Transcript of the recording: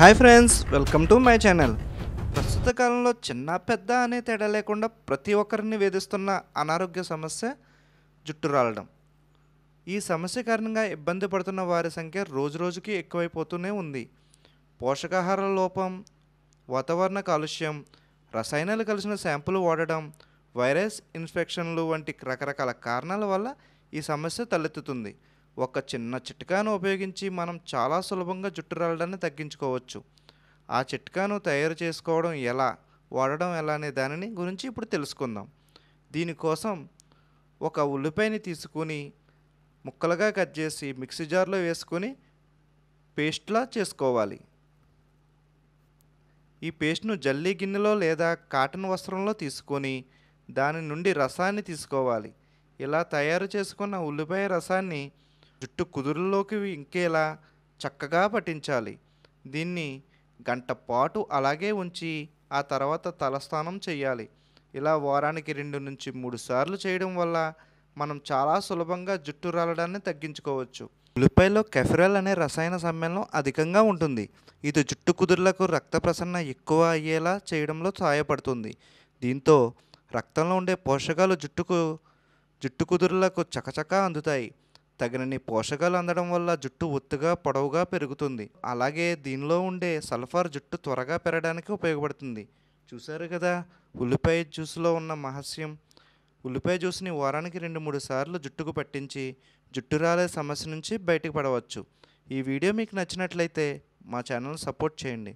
hi friends welcome to my channel ప్రస్తుత కాలంలో చిన్న పెద్ద అనే తేడా లేకుండా ప్రతి ఒక్కరిని వేధిస్తున్న అనారోగ్య సమస్య జుట్టు రాలడం ఈ సమస్య కారణంగా ఇబ్బంది పడుతున్న వారి సంఖ్య రోజుకి ఎక్కువైపోతూనే ఉంది పోషకాహార లోపం వాతావరణ కాలుష్యం రసాయనాలు కలిసిన శాంపులు వాడడం వైరస్ ఇన్ఫెక్షన్లు వంటి రకరకాల కారణాల వల్ల ఈ సమస్య తలెత్తుతుంది ఒక చిన్న చిట్కాను ఉపయోగించి మనం చాలా సులభంగా జుట్టు రాలడాన్ని తగ్గించుకోవచ్చు ఆ చిట్కాను తయారు చేసుకోవడం ఎలా వాడడం ఎలా అనే దానిని గురించి ఇప్పుడు తెలుసుకుందాం దీనికోసం ఒక ఉల్లిపాయని తీసుకుని ముక్కలుగా కట్ చేసి మిక్సీ జార్లో వేసుకొని పేస్ట్లా చేసుకోవాలి ఈ పేస్ట్ను జల్లీ గిన్నెలో లేదా కాటన్ వస్త్రంలో తీసుకొని దాని నుండి రసాన్ని తీసుకోవాలి ఇలా తయారు చేసుకున్న ఉల్లిపాయ రసాన్ని జుట్టు కుదురులోకి ఇంకేలా చక్కగా పట్టించాలి దీన్ని గంట పాటు అలాగే ఉంచి ఆ తర్వాత తలస్నానం చేయాలి ఇలా వారానికి రెండు నుంచి మూడు సార్లు చేయడం వల్ల మనం చాలా సులభంగా జుట్టు రాలడాన్ని తగ్గించుకోవచ్చు ఉల్లిపాయలో కెఫిరల్ అనే రసాయన సమ్మేళనం అధికంగా ఉంటుంది ఇది జుట్టు కుదుర్లకు రక్త ప్రసరణ ఎక్కువ అయ్యేలా చేయడంలో సహాయపడుతుంది దీంతో రక్తంలో ఉండే పోషకాలు జుట్టుకు జుట్టు కుదురులకు చకచకా అందుతాయి తగినన్ని పోషకాలు అందడం వల్ల జుట్టు ఒత్తుగా పొడవుగా పెరుగుతుంది అలాగే దీనిలో ఉండే సల్ఫర్ జుట్టు త్వరగా పెరగడానికి ఉపయోగపడుతుంది చూసారు కదా ఉల్లిపాయ జ్యూస్లో ఉన్న మహస్యం ఉల్లిపాయ జ్యూస్ని వారానికి రెండు మూడు సార్లు జుట్టుకు పట్టించి జుట్టు రాలే సమస్య నుంచి బయటకు పడవచ్చు ఈ వీడియో మీకు నచ్చినట్లయితే మా ఛానల్ సపోర్ట్ చేయండి